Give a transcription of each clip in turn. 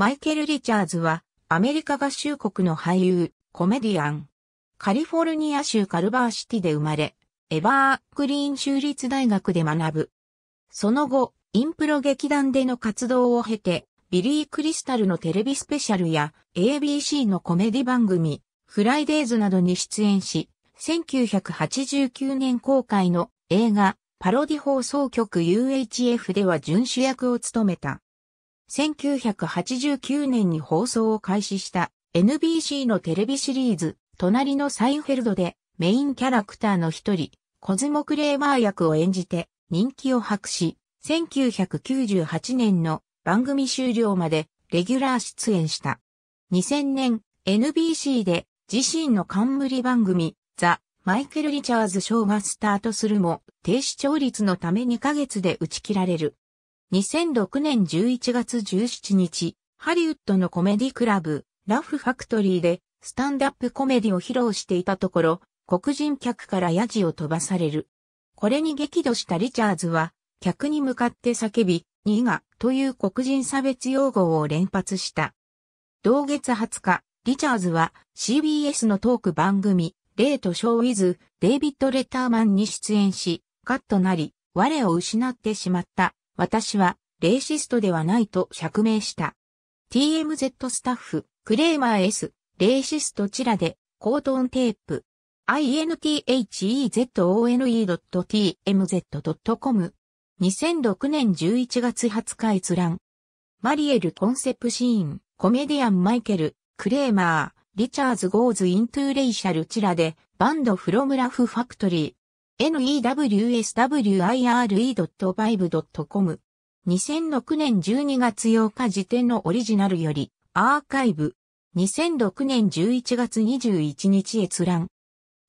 マイケル・リチャーズは、アメリカ合衆国の俳優、コメディアン。カリフォルニア州カルバーシティで生まれ、エバーグリーン州立大学で学ぶ。その後、インプロ劇団での活動を経て、ビリー・クリスタルのテレビスペシャルや ABC のコメディ番組、フライデーズなどに出演し、1989年公開の映画、パロディ放送局 UHF では準主役を務めた。1989年に放送を開始した NBC のテレビシリーズ、隣のサインフェルドでメインキャラクターの一人、コズモ・クレーマー役を演じて人気を博し、1998年の番組終了までレギュラー出演した。2000年、NBC で自身の冠番組、ザ・マイケル・リチャーズ賞がスタートするも、低視聴率のため2ヶ月で打ち切られる。2006年11月17日、ハリウッドのコメディクラブ、ラフファクトリーで、スタンダップコメディを披露していたところ、黒人客からヤジを飛ばされる。これに激怒したリチャーズは、客に向かって叫び、ニーガという黒人差別用語を連発した。同月20日、リチャーズは CBS のトーク番組、レートショーウィズ、デイビッド・レターマンに出演し、カットなり、我を失ってしまった私はレイシストではないと釈明した。TMZ スタッフ、クレーマー S、レイシストチラで、コートンテープ、inthezone.tmz.com 2006年11月20日閲覧。マリエルコンセプシーン、コメディアンマイケル、クレーマー、リチャーズ・ゴーズ・イントゥ・レイシャル・チラで、バンド・フロム・ラフ・ファクトリー、n e w s w i r e v i v e c o m 2006年12月8日時点のオリジナルより、アーカイブ。2006年11月21日閲覧。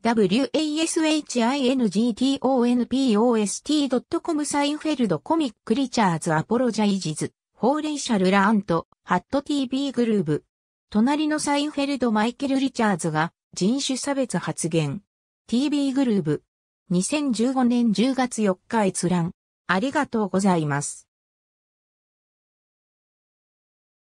washingonpost.com t サインフェルドコミックリチャーズアポロジャイジズ、ホーレイシャルラント、ハット TV グルーブ。隣のサインフェルドマイケル・リチャーズが人種差別発言。TV グルーブ。2015年10月4日閲覧。ありがとうございます。